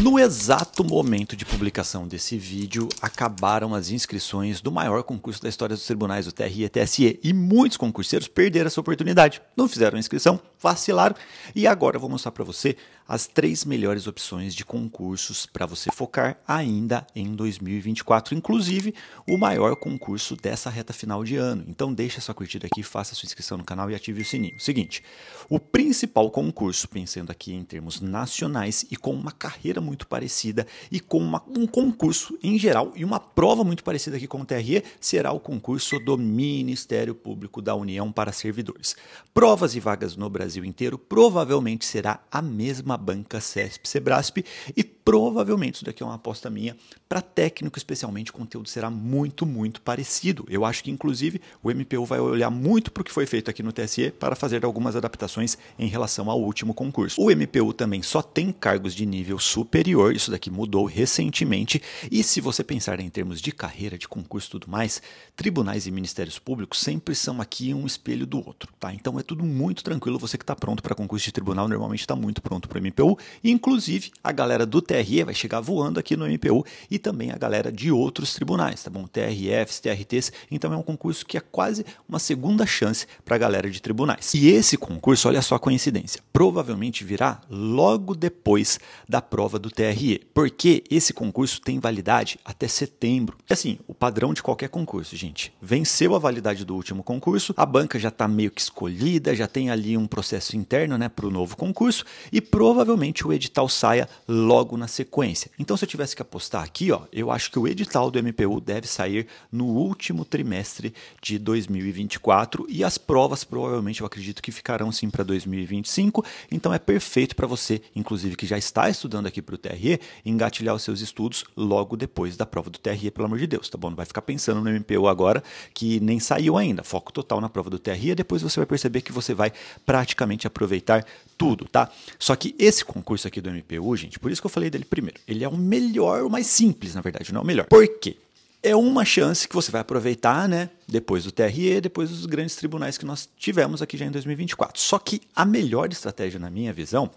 No exato momento de publicação desse vídeo, acabaram as inscrições do maior concurso da história dos tribunais, o TRE-TSE, e muitos concurseiros perderam essa oportunidade. Não fizeram a inscrição, vacilaram, e agora eu vou mostrar para você as três melhores opções de concursos para você focar ainda em 2024, inclusive o maior concurso dessa reta final de ano. Então deixa sua curtida aqui, faça sua inscrição no canal e ative o sininho. Seguinte, o principal concurso, pensando aqui em termos nacionais e com uma carreira muito parecida e com uma, um concurso em geral e uma prova muito parecida aqui com o TRE será o concurso do Ministério Público da União para servidores. Provas e vagas no Brasil inteiro provavelmente será a mesma banca CESP-SEBRASP e provavelmente, isso daqui é uma aposta minha, para técnico especialmente o conteúdo será muito, muito parecido. Eu acho que inclusive o MPU vai olhar muito para o que foi feito aqui no TSE para fazer algumas adaptações em relação ao último concurso. O MPU também só tem cargos de nível super superior. Isso daqui mudou recentemente. E se você pensar em termos de carreira, de concurso e tudo mais, tribunais e ministérios públicos sempre são aqui um espelho do outro, tá? Então é tudo muito tranquilo. Você que está pronto para concurso de tribunal normalmente está muito pronto para o MPU. Inclusive, a galera do TRE vai chegar voando aqui no MPU e também a galera de outros tribunais, tá bom? TRFs, TRTs. Então é um concurso que é quase uma segunda chance para a galera de tribunais. E esse concurso, olha só a coincidência, provavelmente virá logo depois da prova do do TRE, porque esse concurso tem validade até setembro. E assim, o padrão de qualquer concurso, gente. Venceu a validade do último concurso, a banca já está meio que escolhida, já tem ali um processo interno né, para o novo concurso e provavelmente o edital saia logo na sequência. Então, se eu tivesse que apostar aqui, ó, eu acho que o edital do MPU deve sair no último trimestre de 2024 e as provas provavelmente eu acredito que ficarão sim para 2025. Então, é perfeito para você, inclusive que já está estudando aqui para o do TRE, engatilhar os seus estudos logo depois da prova do TRE, pelo amor de Deus, tá bom? Não vai ficar pensando no MPU agora que nem saiu ainda. Foco total na prova do TRE, depois você vai perceber que você vai praticamente aproveitar tudo, tá? Só que esse concurso aqui do MPU, gente, por isso que eu falei dele primeiro, ele é o melhor, o mais simples, na verdade, não é o melhor. Por quê? é uma chance que você vai aproveitar, né? Depois do TRE, depois dos grandes tribunais que nós tivemos aqui já em 2024. Só que a melhor estratégia, na minha visão,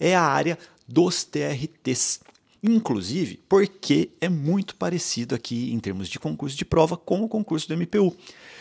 é a área dos TRTs. Inclusive, porque é muito parecido aqui em termos de concurso de prova com o concurso do MPU.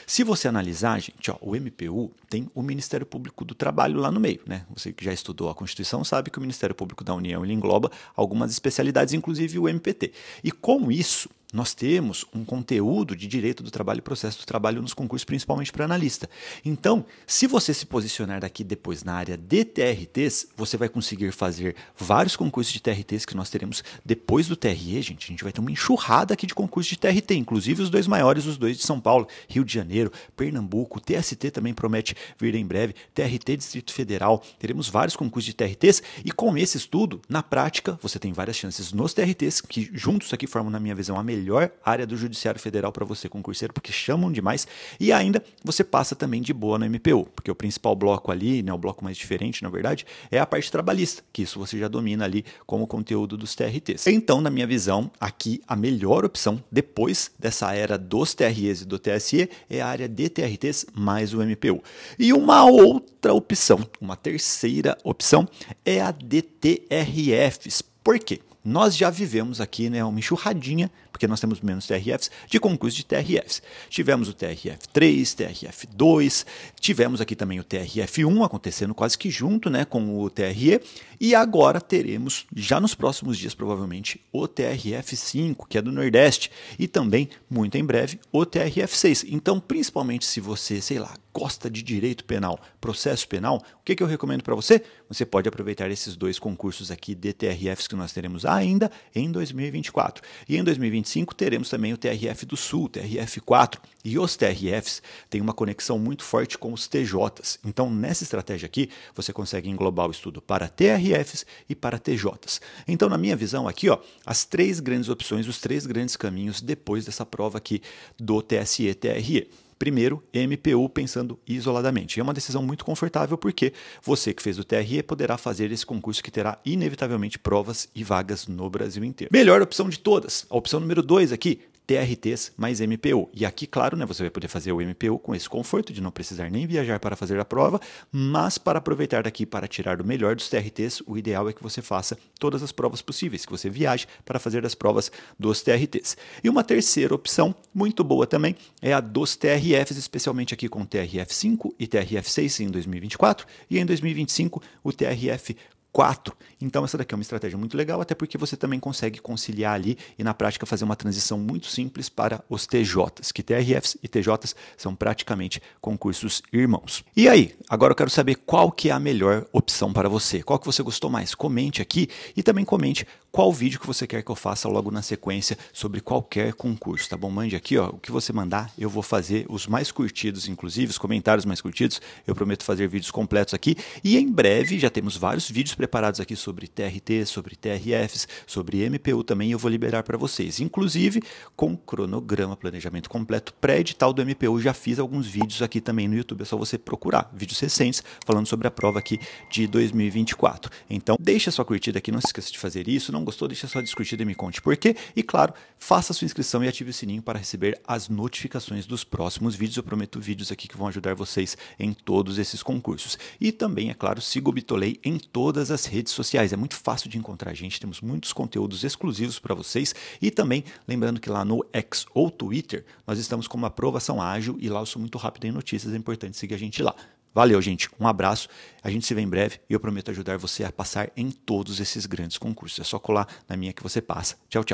Se você analisar, gente, ó, o MPU tem o Ministério Público do Trabalho lá no meio, né? Você que já estudou a Constituição sabe que o Ministério Público da União ele engloba algumas especialidades, inclusive o MPT. E com isso, nós temos um conteúdo de direito do trabalho e processo do trabalho nos concursos, principalmente para analista. Então, se você se posicionar daqui depois na área de TRTs, você vai conseguir fazer vários concursos de TRTs que nós teremos depois do TRE, gente. A gente vai ter uma enxurrada aqui de concursos de TRT, inclusive os dois maiores, os dois de São Paulo, Rio de Janeiro, Pernambuco, TST também promete vir em breve, TRT Distrito Federal. Teremos vários concursos de TRTs e com esse estudo, na prática, você tem várias chances nos TRTs, que juntos aqui formam, na minha visão, a melhor melhor área do Judiciário Federal para você concurseiro, porque chamam demais. E ainda você passa também de boa no MPU, porque o principal bloco ali, né, o bloco mais diferente, na verdade, é a parte trabalhista, que isso você já domina ali como conteúdo dos TRTs. Então, na minha visão, aqui a melhor opção depois dessa era dos TREs e do TSE é a área de TRTs mais o MPU. E uma outra opção, uma terceira opção é a DTRFs. Por quê? Nós já vivemos aqui né, uma enxurradinha porque nós temos menos TRFs, de concurso de TRFs. Tivemos o TRF3, TRF2, tivemos aqui também o TRF1 acontecendo quase que junto né, com o TRE, e agora teremos, já nos próximos dias provavelmente, o TRF5, que é do Nordeste, e também, muito em breve, o TRF6. Então, principalmente se você, sei lá, gosta de direito penal, processo penal, o que, que eu recomendo para você? Você pode aproveitar esses dois concursos aqui de TRFs que nós teremos ainda em 2024. E em 2024, 2025, teremos também o TRF do Sul, o TRF4, e os TRFs têm uma conexão muito forte com os TJs. Então, nessa estratégia aqui, você consegue englobar o estudo para TRFs e para TJs. Então, na minha visão aqui, ó, as três grandes opções, os três grandes caminhos depois dessa prova aqui do TSE-TRE. Primeiro, MPU pensando isoladamente. é uma decisão muito confortável porque você que fez o TRE poderá fazer esse concurso que terá inevitavelmente provas e vagas no Brasil inteiro. Melhor opção de todas, a opção número 2 aqui, TRTs mais MPU. E aqui, claro, né, você vai poder fazer o MPU com esse conforto de não precisar nem viajar para fazer a prova, mas para aproveitar daqui para tirar o melhor dos TRTs, o ideal é que você faça todas as provas possíveis, que você viaje para fazer as provas dos TRTs. E uma terceira opção, muito boa também, é a dos TRFs, especialmente aqui com o TRF5 e TRF6 em 2024 e em 2025 o TRF 4. Então, essa daqui é uma estratégia muito legal, até porque você também consegue conciliar ali e, na prática, fazer uma transição muito simples para os TJs, que TRFs e TJs são praticamente concursos irmãos. E aí, agora eu quero saber qual que é a melhor opção para você. Qual que você gostou mais? Comente aqui e também comente qual vídeo que você quer que eu faça logo na sequência sobre qualquer concurso, tá bom? Mande aqui, ó, o que você mandar, eu vou fazer os mais curtidos, inclusive os comentários mais curtidos. Eu prometo fazer vídeos completos aqui e em breve já temos vários vídeos preparados aqui sobre TRT, sobre TRFs, sobre MPU também, eu vou liberar para vocês, inclusive com cronograma, planejamento completo, pré-edital do MPU, já fiz alguns vídeos aqui também no YouTube, é só você procurar vídeos recentes falando sobre a prova aqui de 2024. Então, deixa sua curtida aqui, não se esqueça de fazer isso, não gostou, deixa sua discutida e me conte por quê. E claro, faça sua inscrição e ative o sininho para receber as notificações dos próximos vídeos. Eu prometo vídeos aqui que vão ajudar vocês em todos esses concursos. E também, é claro, siga o Bitolei em todas as redes sociais. É muito fácil de encontrar a gente, temos muitos conteúdos exclusivos para vocês. E também, lembrando que lá no X ou Twitter, nós estamos com uma aprovação ágil e lá eu sou muito rápido em notícias, é importante seguir a gente lá. Valeu, gente. Um abraço. A gente se vê em breve e eu prometo ajudar você a passar em todos esses grandes concursos. É só colar na minha que você passa. Tchau, tchau.